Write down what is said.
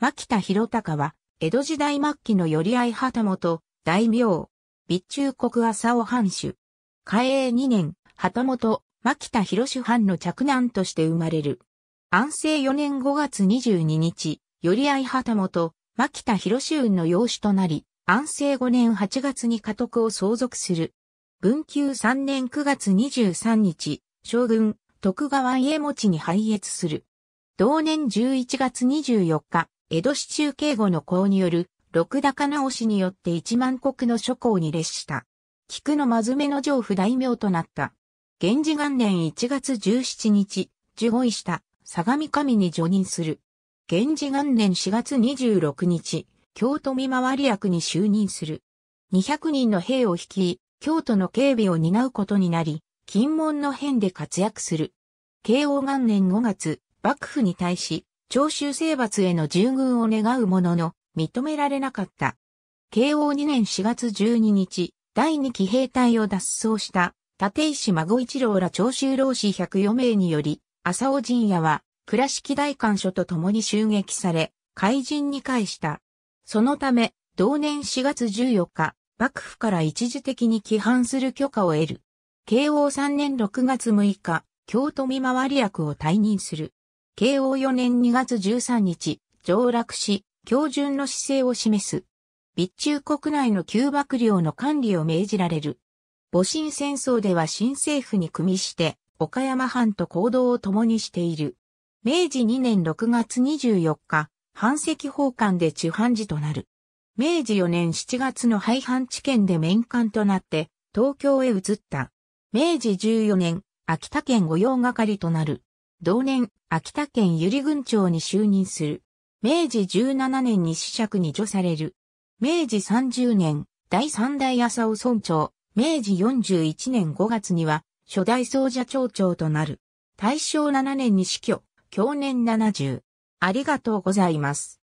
牧田博隆は、江戸時代末期の寄合旗本、大名、備中国朝尾藩主。嘉永2年、旗本、牧田博主藩の嫡男として生まれる。安政4年5月22日、寄合旗本、牧田博主の養子となり、安政5年8月に家督を相続する。文久3年9月23日、将軍、徳川家持に拝謁する。同年11月24日、江戸市中警護の功による、六高直しによって一万国の諸侯に列した。菊の真面目の上府大名となった。源氏元年1月17日、受護医した相模神に除任する。源氏元年4月26日、京都見回り役に就任する。200人の兵を率い、京都の警備を担うことになり、金門の変で活躍する。慶応元年5月、幕府に対し、長州征伐への従軍を願うものの、認められなかった。慶応2年4月12日、第2期兵隊を脱走した、立石孫一郎ら長州老子104名により、浅尾陣屋は、倉敷大官所と共に襲撃され、怪人に返した。そのため、同年4月14日、幕府から一時的に規範する許可を得る。慶応3年6月6日、京都見回り役を退任する。慶応4年2月13日、上洛し、標準の姿勢を示す。備中国内の旧幕僚の管理を命じられる。戊辰戦争では新政府に組みして、岡山藩と行動を共にしている。明治2年6月24日、藩籍奉還で地藩寺となる。明治4年7月の廃藩置県で面官となって、東京へ移った。明治14年、秋田県御用係となる。同年、秋田県由利郡長に就任する。明治17年に子爵に除される。明治30年、第三代浅尾村長、明治41年5月には、初代総社町長となる。大正7年に死去、去年70。ありがとうございます。